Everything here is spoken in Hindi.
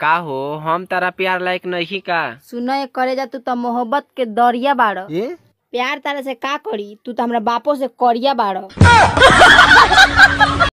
का हो हम तारा प्यार लायक नहीं का सुन करे जा तू तो मोहब्बत के दरिया बाड़ प्यार तारा से का करी तू तो हमरा बापो से करिया बाड़